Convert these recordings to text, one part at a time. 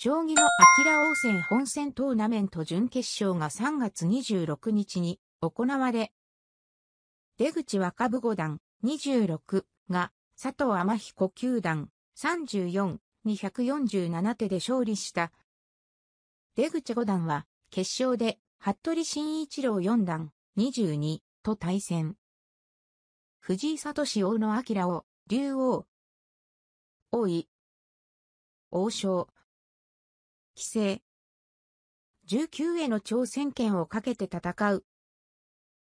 将棋のアキラ王戦本戦トーナメント準決勝が3月26日に行われ、出口若武五段26が佐藤天彦九段34に147手で勝利した。出口五段は決勝で服部慎一郎四段22と対戦。藤井聡王の明を竜王、王位、王将、規制。19への挑戦権をかけて戦う。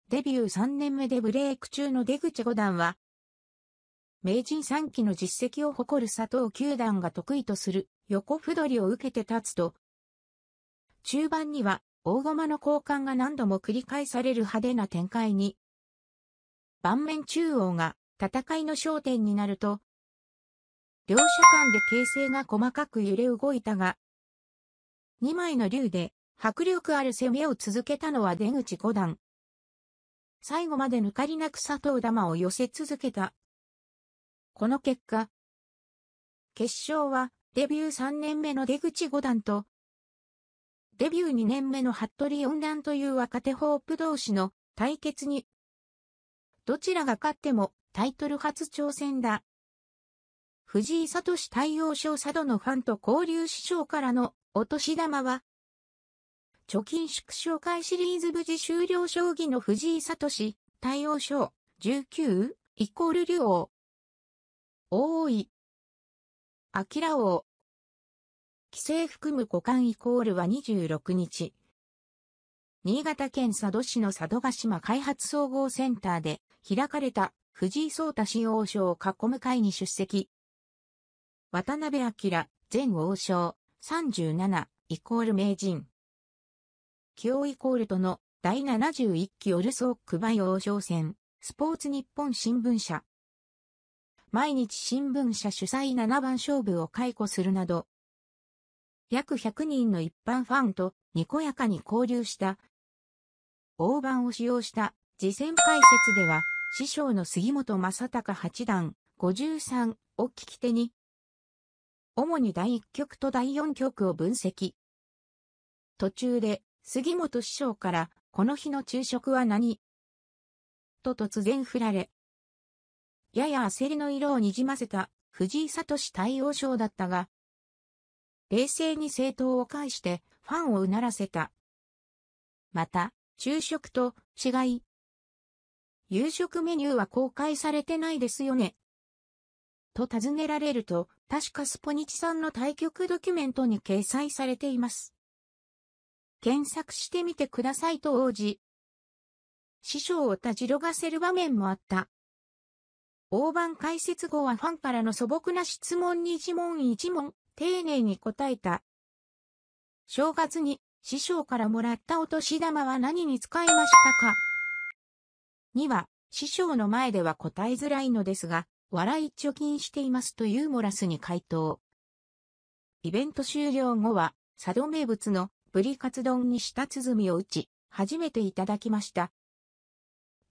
デビュー3年目でブレイク中の出口五段は、名人3期の実績を誇る佐藤九段が得意とする横歩取りを受けて立つと、中盤には大駒の交換が何度も繰り返される派手な展開に、盤面中央が戦いの焦点になると、両者間で形勢が細かく揺れ動いたが、2枚の竜で迫力ある攻めを続けたのは出口五段。最後まで抜かりなく佐藤玉を寄せ続けた。この結果、決勝はデビュー3年目の出口五段と、デビュー2年目の服部四段という若手ホープ同士の対決に、どちらが勝ってもタイトル初挑戦だ。藤井聡太対応賞佐渡のファンと交流師匠からのお年玉は、貯金縮小会シリーズ無事終了将棋の藤井聡、対応賞、19、イコール竜王。多い。あ王。規制含む五冠イコールは26日。新潟県佐渡市の佐渡島開発総合センターで開かれた藤井聡太新王将を囲む会に出席。渡辺明前王将、37イコール名人。教イコールとの第71期オルソークバイ王将戦、スポーツ日本新聞社。毎日新聞社主催7番勝負を解雇するなど、約100人の一般ファンとにこやかに交流した、大盤を使用した次戦解説では、師匠の杉本正隆八段53を聞き手に、主に第1局と第4局を分析。途中で、杉本師匠から、この日の昼食は何と突然振られ、やや焦りの色をにじませた藤井聡対応賞だったが、冷静に正当を介してファンをうならせた。また、昼食と違い。夕食メニューは公開されてないですよね、と尋ねられると、確かスポニチさんの対局ドキュメントに掲載されています。検索してみてくださいと応じ、師匠をたじろがせる場面もあった。大盤解説後はファンからの素朴な質問に一問一問、丁寧に答えた。正月に師匠からもらったお年玉は何に使いましたか ?2 は、師匠の前では答えづらいのですが、笑い貯金していますとユーモラスに回答。イベント終了後は、佐渡名物のブリカツ丼に舌鼓を打ち、初めていただきました。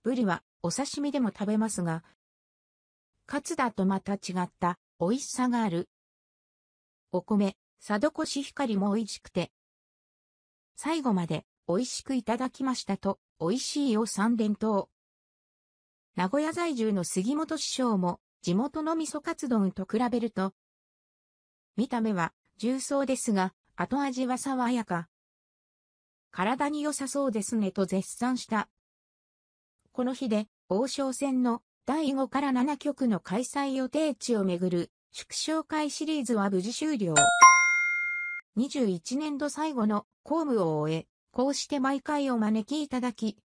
ブリはお刺身でも食べますが、カツだとまた違った美味しさがある。お米、佐渡コシヒカリも美味しくて、最後まで美味しくいただきましたと、美味しいを三連投。名古屋在住の杉本師匠も地元の味噌カツ丼と比べると、見た目は重曹ですが、後味は爽やか。体に良さそうですねと絶賛した。この日で王将戦の第5から7局の開催予定地をめぐる祝勝会シリーズは無事終了。21年度最後の公務を終え、こうして毎回お招きいただき、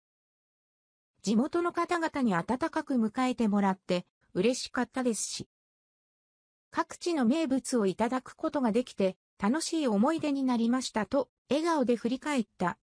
地元の方々に温かく迎えてもらって、嬉しかったですし。各地の名物をいただくことができて、楽しい思い出になりましたと、笑顔で振り返った